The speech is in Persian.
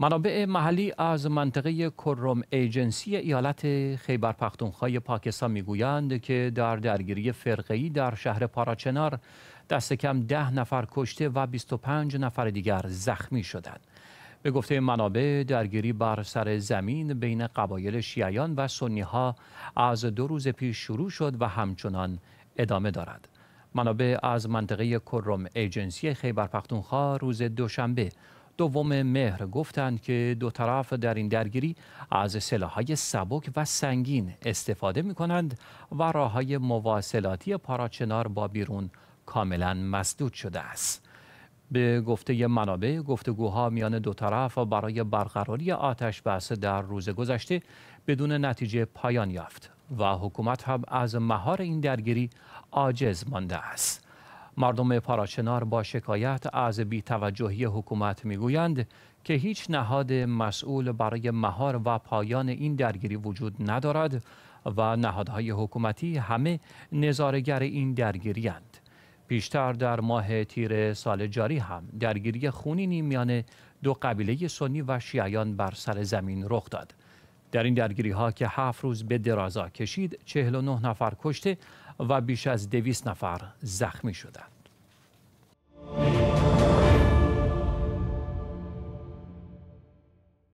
منابع محلی از منطقه کرم ایجنسی ایالت خیبر پختونخوای پاکستان میگویند که در درگیری فرقه‌ای در شهر پاراچنار دست کم ده نفر کشته و 25 نفر دیگر زخمی شدند. به گفته منابع درگیری بر سر زمین بین قبایل شیعیان و سنی ها از دو روز پیش شروع شد و همچنان ادامه دارد. منابع از منطقه کرم ایجنسی خیبر پختونخوا روز دوشنبه دوم مهر گفتند که دو طرف در این درگیری از سلاحهای سبک و سنگین استفاده می کنند و راه های مواصلاتی پاراچنار با بیرون کاملا مسدود شده است. به گفته منابع گفتگوها میان دو طرف برای برقراری آتش بس در روز گذشته بدون نتیجه پایان یافت و حکومت هم از مهار این درگیری عاجز مانده است. مردم پاراچنار با شکایت از توجهی حکومت گویند که هیچ نهاد مسئول برای مهار و پایان این درگیری وجود ندارد و نهادهای حکومتی همه نظارگر این درگیری هند. پیشتر در ماه تیر سال جاری هم درگیری خونینی میان دو قبیله سنی و شیعیان بر سر زمین رخ داد در این درگیری ها که هفت روز به درازا کشید 49 نفر کشته و بیش از 200 نفر زخمی شدند.